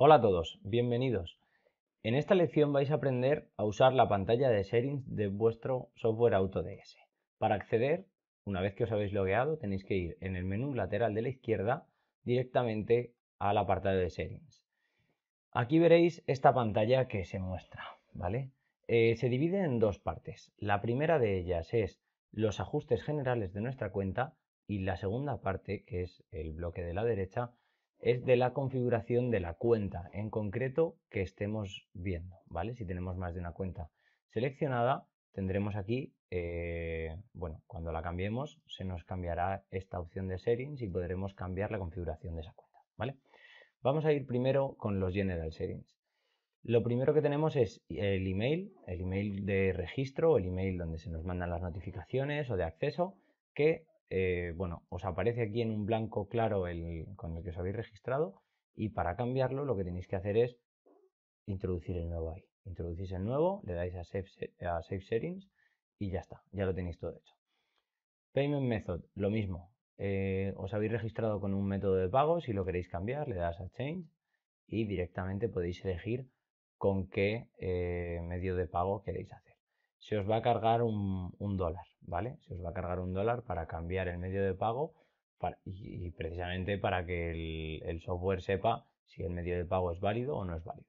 Hola a todos, bienvenidos. En esta lección vais a aprender a usar la pantalla de settings de vuestro software AutoDS. Para acceder, una vez que os habéis logueado, tenéis que ir en el menú lateral de la izquierda directamente al apartado de settings. Aquí veréis esta pantalla que se muestra, ¿vale? Eh, se divide en dos partes. La primera de ellas es los ajustes generales de nuestra cuenta y la segunda parte, que es el bloque de la derecha, es de la configuración de la cuenta en concreto que estemos viendo, ¿vale? Si tenemos más de una cuenta seleccionada, tendremos aquí, eh, bueno, cuando la cambiemos, se nos cambiará esta opción de settings y podremos cambiar la configuración de esa cuenta, ¿vale? Vamos a ir primero con los general settings. Lo primero que tenemos es el email, el email de registro, el email donde se nos mandan las notificaciones o de acceso, que eh, bueno, os aparece aquí en un blanco claro con el que os habéis registrado y para cambiarlo lo que tenéis que hacer es introducir el nuevo ahí. Introducís el nuevo, le dais a Save, Settings y ya está, ya lo tenéis todo hecho. Payment Method, lo mismo. Eh, os habéis registrado con un método de pago, si lo queréis cambiar, le das a Change y directamente podéis elegir con qué eh, medio de pago queréis hacer se os va a cargar un, dólar, ¿vale? Se os va a cargar un dólar para cambiar el medio de pago y, precisamente para que el, software sepa si el medio de pago es válido o no es válido.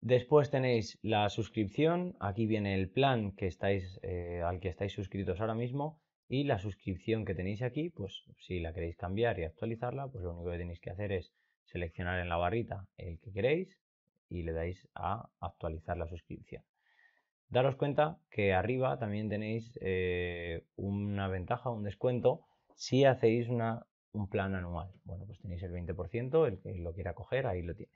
Después tenéis la suscripción, aquí viene el plan eh, al que estáis suscritos ahora mismo y la suscripción que tenéis aquí, pues si la queréis cambiar y actualizarla, pues lo único que tenéis que hacer es seleccionar en la barrita el que queréis y le dais a actualizar la suscripción. Daros cuenta que arriba también tenéis eh, una ventaja, un descuento, si hacéis un plan anual. Bueno, pues tenéis el 20%, el que lo quiera coger, ahí lo tiene.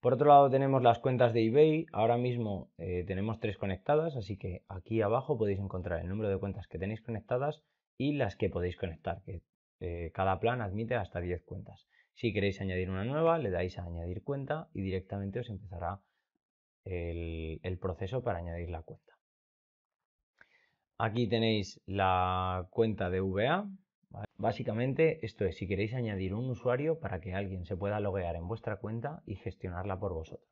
Por otro lado tenemos las cuentas de eBay. Ahora mismo eh, tenemos tres conectadas, así que aquí abajo podéis encontrar el número de cuentas que tenéis conectadas y las que podéis conectar, que eh, cada plan admite hasta 10 cuentas. Si queréis añadir una nueva, le dais a añadir cuenta y directamente os empezará el, proceso para añadir la cuenta. Aquí tenéis la cuenta de VA. Básicamente esto es si queréis añadir un usuario para que alguien se pueda loguear en vuestra cuenta y gestionarla por vosotros.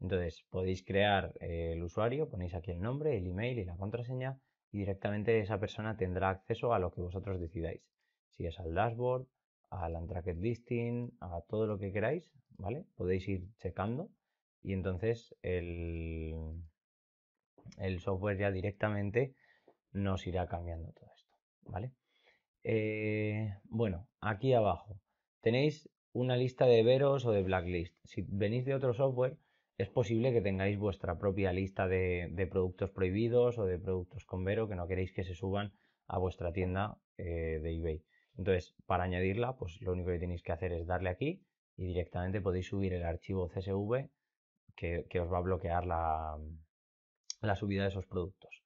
Entonces podéis crear el usuario, ponéis aquí el nombre, el email y la contraseña y directamente esa persona tendrá acceso a lo que vosotros decidáis. Si es al dashboard, al untracked listing, a todo lo que queráis, ¿vale? Podéis ir checando y entonces el, el software ya directamente nos irá cambiando todo esto, ¿vale? Eh, bueno, aquí abajo tenéis una lista de veros o de blacklist. Si venís de otro software, es posible que tengáis vuestra propia lista de, productos prohibidos o de productos con vero que no queréis que se suban a vuestra tienda eh, de eBay. Entonces, para añadirla, pues lo único que tenéis que hacer es darle aquí y directamente podéis subir el archivo CSV que, os va a bloquear mm, la, subida de esos productos.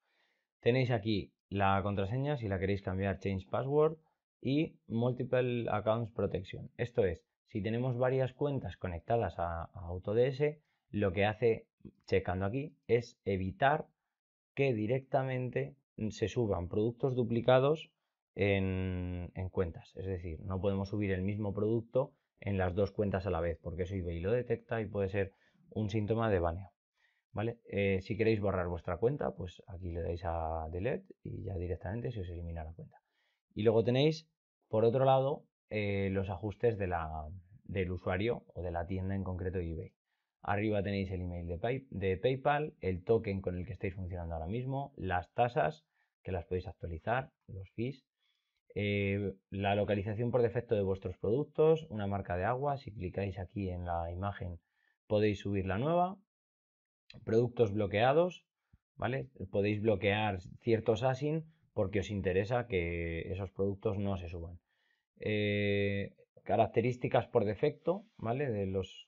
Tenéis aquí la contraseña si la queréis cambiar, change password y multiple accounts protection. Esto es, si tenemos varias cuentas conectadas a, AutoDS, lo que hace checando aquí es evitar que directamente mm, se suban productos duplicados en, cuentas. Es decir, no podemos subir el mismo producto en las dos cuentas a la vez, porque eso eBay lo detecta y puede ser un síntoma de baneo. ¿Vale? Eh, si queréis borrar vuestra cuenta, pues aquí le dais a delete y ya directamente se os elimina la cuenta. Y luego tenéis, por otro lado, eh, los ajustes del usuario o de la tienda en concreto de eBay. Arriba tenéis el email de, PayPal, el token con el que estáis funcionando ahora mismo, las tasas que las podéis actualizar, los fees, eh, la localización por defecto de vuestros productos, una marca de agua, si clicáis aquí en la imagen podéis subir la nueva. Productos bloqueados, ¿vale? Podéis bloquear ciertos ASIN porque os interesa que esos productos no se suban. Eh, características por defecto, ¿vale? De los,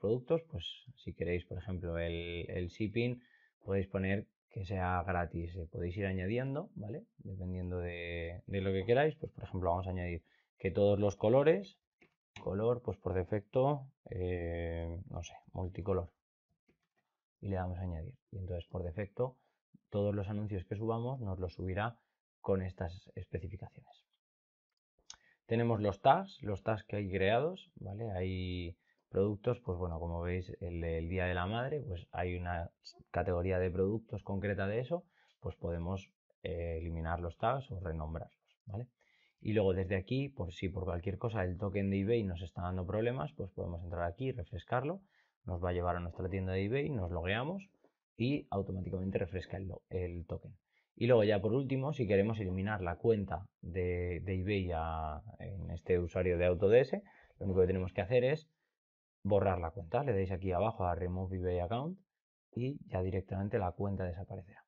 productos, pues si queréis, por ejemplo, el, el shipping, podéis poner que sea gratis. Eh, podéis ir añadiendo, ¿vale? Dependiendo de, de, lo que queráis, pues por ejemplo, vamos a añadir que todos los colores color, pues por defecto, eh, no sé, multicolor. Y le damos a añadir. Y entonces por defecto, todos los anuncios que subamos nos los subirá con estas especificaciones. Tenemos los tags, los tags que hay creados, ¿vale? Hay productos, pues bueno, como veis, el, Día de la Madre, pues hay una categoría de productos concreta de eso, pues podemos eh, eliminar los tags o renombrarlos, ¿vale? Y luego desde aquí, por si por cualquier cosa el token de eBay nos está dando problemas, pues podemos entrar aquí, refrescarlo, nos va a llevar a nuestra tienda de eBay, nos logueamos y automáticamente refresca el, token. Y luego ya por último, si queremos eliminar la cuenta de, eBay en este usuario de AutoDS, lo único que tenemos que hacer es borrar la cuenta. Le dais aquí abajo a Remove eBay Account y ya directamente la cuenta desaparecerá.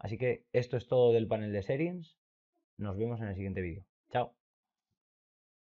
Así que esto es todo del panel de settings. Nos vemos en el siguiente vídeo. Ciao